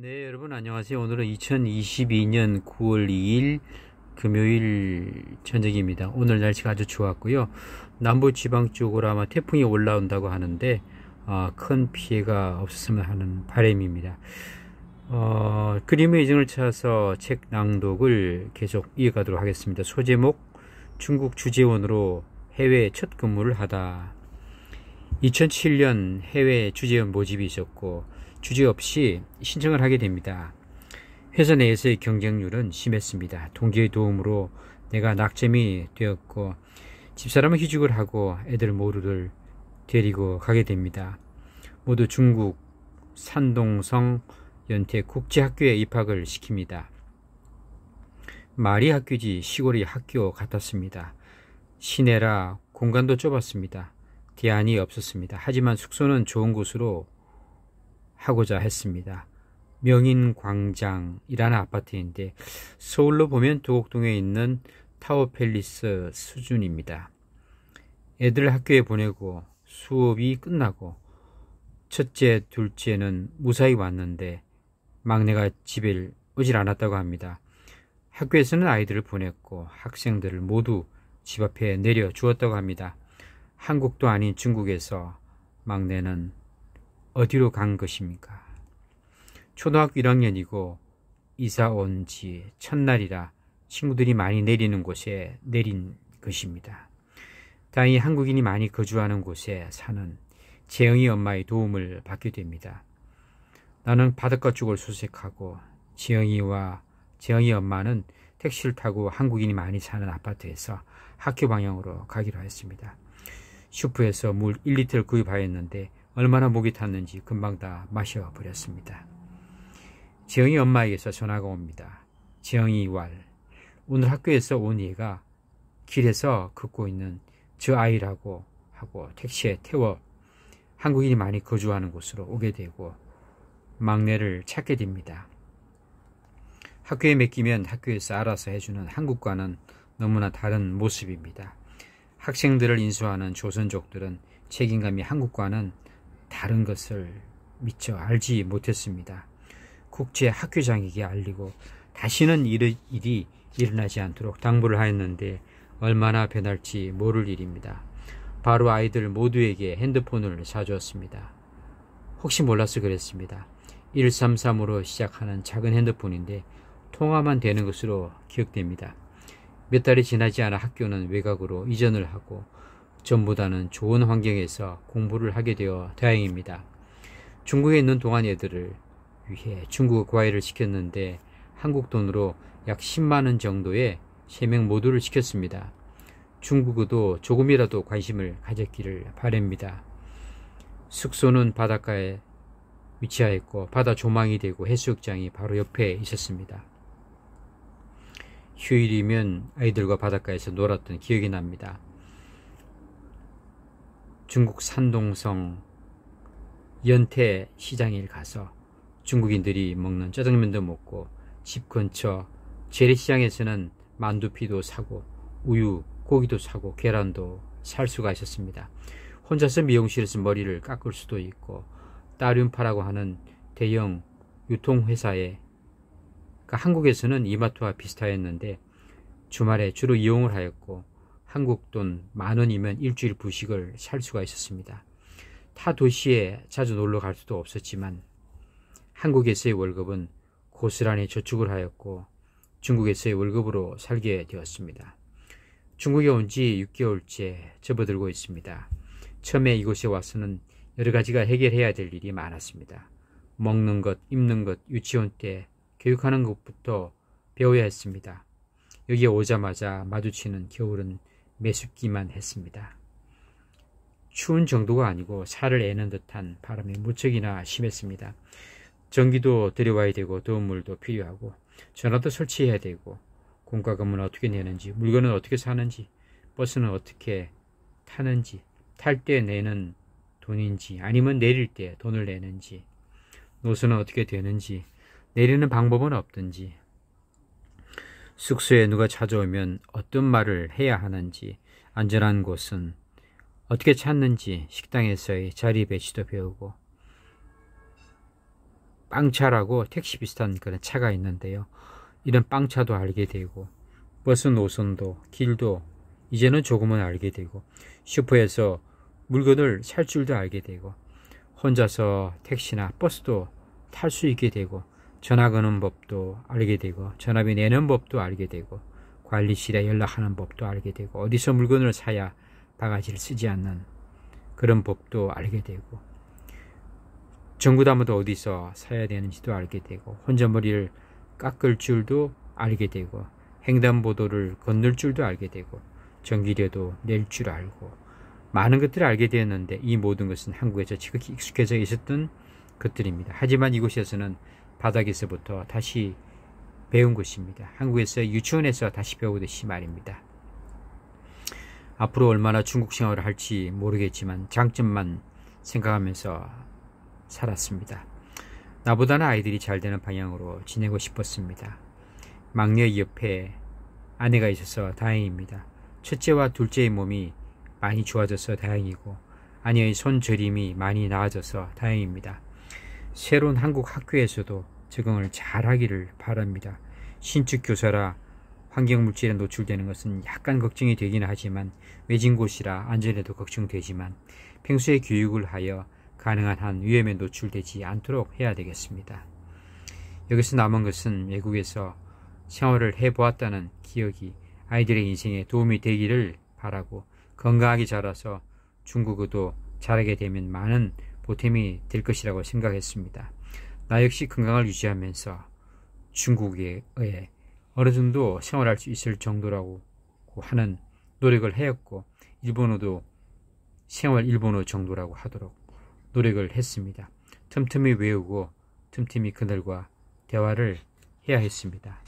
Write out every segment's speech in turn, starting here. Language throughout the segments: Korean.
네, 여러분 안녕하세요. 오늘은 2022년 9월 2일 금요일 저녁입니다. 오늘 날씨가 아주 좋았고요. 남부 지방 쪽으로 아마 태풍이 올라온다고 하는데 어, 큰 피해가 없었으면 하는 바람입니다. 어, 그림의 이정을 찾아서 책 낭독을 계속 이어가도록 하겠습니다. 소제목 중국 주재원으로 해외 첫 근무를 하다. 2007년 해외 주재원 모집이 있었고 주제 없이 신청을 하게 됩니다. 회사 내에서의 경쟁률은 심했습니다. 동기의 도움으로 내가 낙점이 되었고 집사람은 휴직을 하고 애들 모두를 데리고 가게 됩니다. 모두 중국 산동성 연태 국제학교에 입학을 시킵니다. 말이 학교지 시골이 학교 같았습니다. 시내라 공간도 좁았습니다. 대안이 없었습니다. 하지만 숙소는 좋은 곳으로 하고자 했습니다. 명인광장이라는 아파트인데 서울로 보면 도곡동에 있는 타워팰리스 수준입니다. 애들 학교에 보내고 수업이 끝나고 첫째, 둘째는 무사히 왔는데 막내가 집에 오질 않았다고 합니다. 학교에서는 아이들을 보냈고 학생들을 모두 집 앞에 내려 주었다고 합니다. 한국도 아닌 중국에서 막내는 어디로 간 것입니까? 초등학교 1학년이고 이사 온 지 첫날이라 친구들이 많이 내리는 곳에 내린 것입니다. 다행히 한국인이 많이 거주하는 곳에 사는 재영이 엄마의 도움을 받게 됩니다. 나는 바닷가 쪽을 수색하고 재영이와재영이 엄마는 택시를 타고 한국인이 많이 사는 아파트에서 학교 방향으로 가기로 했습니다. 슈퍼에서 물 1리터를 구입하였는데 얼마나 목이 탔는지 금방 다 마셔버렸습니다. 지영이 엄마에게서 전화가 옵니다. 지영이 왈. 오늘 학교에서 온 얘가 길에서 걷고 있는 저 아이라고 하고 택시에 태워 한국인이 많이 거주하는 곳으로 오게 되고 막내를 찾게 됩니다. 학교에 맡기면 학교에서 알아서 해주는 한국과는 너무나 다른 모습입니다. 학생들을 인수하는 조선족들은 책임감이 한국과는 다른 것을 미처 알지 못했습니다. 국제 학교장에게 알리고 다시는 일, 일이 일어나지 않도록 당부를 하였는데 얼마나 변할지 모를 일입니다. 바로 아이들 모두에게 핸드폰을 사주었습니다. 혹시 몰라서 그랬습니다. 133으로 시작하는 작은 핸드폰인데 통화만 되는 것으로 기억됩니다. 몇 달이 지나지 않아 학교는 외곽으로 이전을 하고 전보다는 좋은 환경에서 공부를 하게 되어 다행입니다. 중국에 있는 동안 애들을 위해 중국어 과외를 시켰는데 한국 돈으로 약 10만원 정도에 3명 모두를 시켰습니다. 중국어도 조금이라도 관심을 가졌기를 바랍니다. 숙소는 바닷가에 위치하였고 바다 조망이 되고 해수욕장이 바로 옆에 있었습니다. 휴일이면 아이들과 바닷가에서 놀았던 기억이 납니다. 중국 산동성 연태 시장에 가서 중국인들이 먹는 짜장면도 먹고 집 근처 재래시장에서는 만두피도 사고 우유, 고기도 사고 계란도 살 수가 있었습니다. 혼자서 미용실에서 머리를 깎을 수도 있고 따륜파라고 하는 대형 유통회사에 그러니까 한국에서는 이마트와 비슷하였는데 주말에 주로 이용을 하였고 한국 돈 만 원이면 일주일 부식을 살 수가 있었습니다. 타 도시에 자주 놀러 갈 수도 없었지만 한국에서의 월급은 고스란히 저축을 하였고 중국에서의 월급으로 살게 되었습니다. 중국에 온 지 6개월째 접어들고 있습니다. 처음에 이곳에 와서는 여러 가지가 해결해야 될 일이 많았습니다. 먹는 것, 입는 것, 유치원 때 교육하는 것부터 배워야 했습니다. 여기에 오자마자 마주치는 겨울은 매습기만 했습니다. 추운 정도가 아니고 살을 애는 듯한 바람이 무척이나 심했습니다. 전기도 들여와야 되고 더운 물도 필요하고 전화도 설치해야 되고 공과금은 어떻게 내는지 물건은 어떻게 사는지 버스는 어떻게 타는지 탈 때 내는 돈인지 아니면 내릴 때 돈을 내는지 노선은 어떻게 되는지 내리는 방법은 없든지 숙소에 누가 찾아오면 어떤 말을 해야 하는지, 안전한 곳은 어떻게 찾는지 식당에서의 자리 배치도 배우고, 빵차라고 택시 비슷한 그런 차가 있는데요. 이런 빵차도 알게 되고, 버스 노선도, 길도 이제는 조금은 알게 되고, 슈퍼에서 물건을 살 줄도 알게 되고, 혼자서 택시나 버스도 탈 수 있게 되고, 전화 거는 법도 알게 되고 전화비 내는 법도 알게 되고 관리실에 연락하는 법도 알게 되고 어디서 물건을 사야 바가지를 쓰지 않는 그런 법도 알게 되고 전구담도 어디서 사야 되는지도 알게 되고 혼잣머리를 깎을 줄도 알게 되고 횡단보도를 건널 줄도 알게 되고 전기료도 낼 줄 알고 많은 것들을 알게 되었는데 이 모든 것은 한국에서 지극히 익숙해져 있었던 것들입니다. 하지만 이곳에서는 바닥에서부터 다시 배운 것입니다. 한국에서 유치원에서 다시 배우듯이 말입니다. 앞으로 얼마나 중국 생활을 할지 모르겠지만 장점만 생각하면서 살았습니다. 나보다는 아이들이 잘 되는 방향으로 지내고 싶었습니다. 막내 옆에 아내가 있어서 다행입니다. 첫째와 둘째의 몸이 많이 좋아져서 다행이고 아내의 손저림이 많이 나아져서 다행입니다. 새로운 한국 학교에서도 적응을 잘 하기를 바랍니다. 신축 교사라 환경물질에 노출되는 것은 약간 걱정이 되긴 하지만 외진 곳이라 안전에도 걱정되지만 평소에 교육을 하여 가능한 한 위험에 노출되지 않도록 해야 되겠습니다. 여기서 남은 것은 외국에서 생활을 해보았다는 기억이 아이들의 인생에 도움이 되기를 바라고 건강하게 자라서 중국어도 잘하게 되면 많은 보탬이 될 것이라고 생각했습니다. 나 역시 건강을 유지하면서 중국에 의해 어느 정도 생활할 수 있을 정도라고 하는 노력을 해고 일본어도 생활 일본어 정도라고 하도록 노력을 했습니다. 틈틈이 외우고 틈틈이 그들과 대화를 해야 했습니다.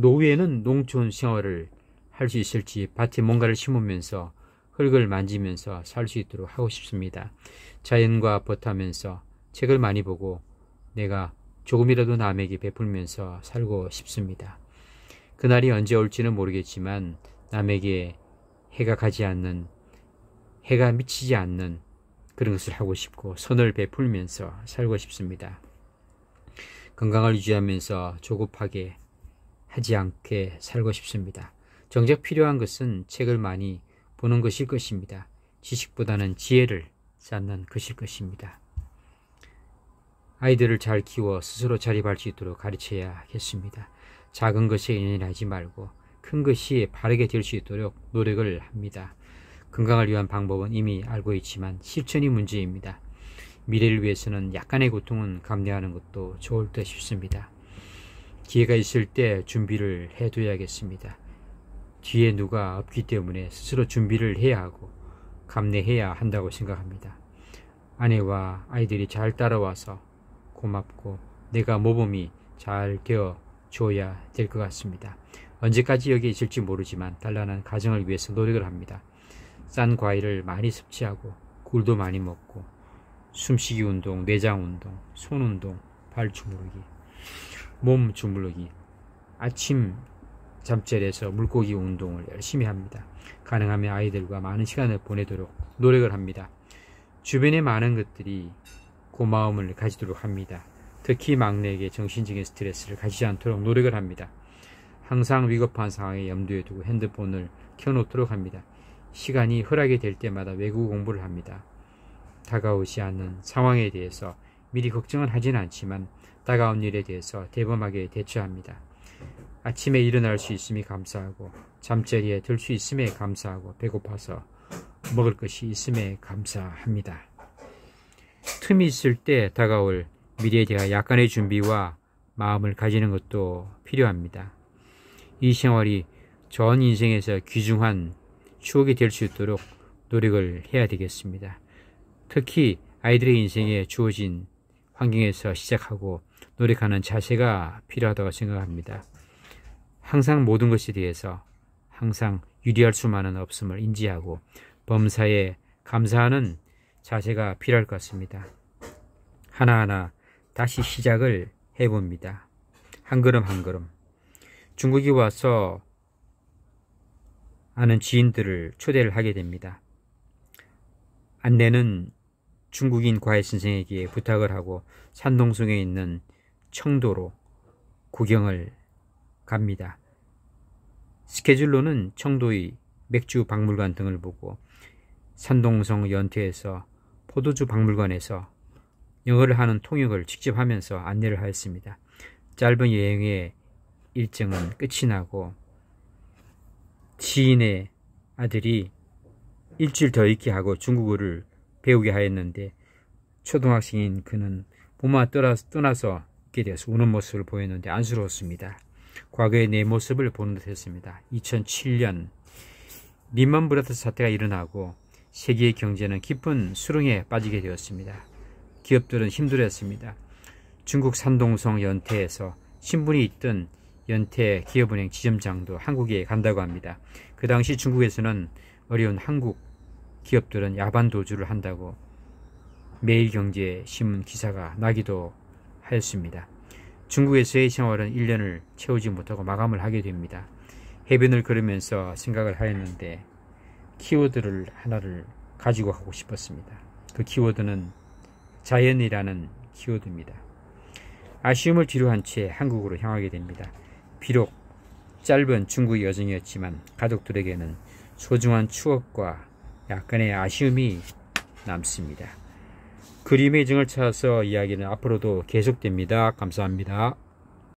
노후에는 농촌 생활을 할 수 있을지 밭에 뭔가를 심으면서 흙을 만지면서 살 수 있도록 하고 싶습니다. 자연과 버타면서 책을 많이 보고 내가 조금이라도 남에게 베풀면서 살고 싶습니다. 그날이 언제 올지는 모르겠지만 남에게 해가 가지 않는 해가 미치지 않는 그런 것을 하고 싶고 손을 베풀면서 살고 싶습니다. 건강을 유지하면서 조급하게 하지 않게 살고 싶습니다. 정작 필요한 것은 책을 많이 보는 것일 것입니다. 지식보다는 지혜를 쌓는 것일 것입니다. 아이들을 잘 키워 스스로 자립할 수 있도록 가르쳐야겠습니다. 하 작은 것에 연연하지 말고 큰 것이 바르게 될 수 있도록 노력을 합니다. 건강을 위한 방법은 이미 알고 있지만 실천이 문제입니다. 미래를 위해서는 약간의 고통은 감내하는 것도 좋을 듯 싶습니다. 기회가 있을 때 준비를 해둬야겠습니다. 뒤에 누가 없기 때문에 스스로 준비를 해야 하고 감내해야 한다고 생각합니다. 아내와 아이들이 잘 따라와서 고맙고 내가 모범이 잘 되어 줘야 될 것 같습니다. 언제까지 여기 있을지 모르지만 단란한 가정을 위해서 노력을 합니다. 싼 과일을 많이 섭취하고 굴도 많이 먹고 숨쉬기 운동, 내장 운동, 손 운동, 발 주무르기 몸 주물르기 아침 잠자리에서 물고기 운동을 열심히 합니다. 가능하면 아이들과 많은 시간을 보내도록 노력을 합니다. 주변의 많은 것들이 고마움을 가지도록 합니다. 특히 막내에게 정신적인 스트레스를 가지지 않도록 노력을 합니다. 항상 위급한 상황에 염두에 두고 핸드폰을 켜놓도록 합니다. 시간이 허락이 될 때마다 외국 어 공부를 합니다. 다가오지 않는 상황에 대해서 미리 걱정은 하진 않지만 다가온 일에 대해서 대범하게 대처합니다. 아침에 일어날 수 있음이 감사하고 잠자리에 들 수 있음에 감사하고 배고파서 먹을 것이 있음에 감사합니다. 틈이 있을 때 다가올 미래에 대한 약간의 준비와 마음을 가지는 것도 필요합니다. 이 생활이 전 인생에서 귀중한 추억이 될 수 있도록 노력을 해야 되겠습니다. 특히 아이들의 인생에 주어진 환경에서 시작하고 노력하는 자세가 필요하다고 생각합니다. 항상 모든 것에 대해서 항상 유리할 수만은 없음을 인지하고 범사에 감사하는 자세가 필요할 것 같습니다. 하나하나 다시 시작을 해봅니다. 한 걸음 한 걸음. 중국에 와서 아는 지인들을 초대를 하게 됩니다. 안내는 중국인 과외 선생에게 부탁을 하고 산동성에 있는 청도로 구경을 갑니다. 스케줄로는 청도의 맥주 박물관 등을 보고 산동성 연태에서 포도주 박물관에서 영어를 하는 통역을 직접 하면서 안내를 하였습니다. 짧은 여행의 일정은 끝이 나고 지인의 아들이 일주일 더 있게 하고 중국어를 배우게 하였는데 초등학생인 그는 부모와 떠나서 웃게 돼서 우는 모습을 보였는데 안쓰러웠습니다. 과거의 내 모습을 보는 듯 했습니다. 2007년 리먼 브라더 사태가 일어나고 세계의 경제는 깊은 수렁에 빠지게 되었습니다. 기업들은 힘들었습니다. 중국 산동성 연태에서 신분이 있던 연태 기업은행 지점장도 한국에 간다고 합니다. 그 당시 중국에서는 어려운 한국 기업들은 야반 도주를 한다고 매일경제신문 기사가 나기도 하였습니다. 중국에서의 생활은 1년을 채우지 못하고 마감을 하게 됩니다. 해변을 걸으면서 생각을 하였는데 키워드를 하나를 가지고 가고 싶었습니다. 그 키워드는 자연이라는 키워드입니다. 아쉬움을 뒤로한 채 한국으로 향하게 됩니다. 비록 짧은 중국 여정이었지만 가족들에게는 소중한 추억과 약간의 아쉬움이 남습니다. 그림의 증을 찾아서 이야기는 앞으로도 계속됩니다. 감사합니다.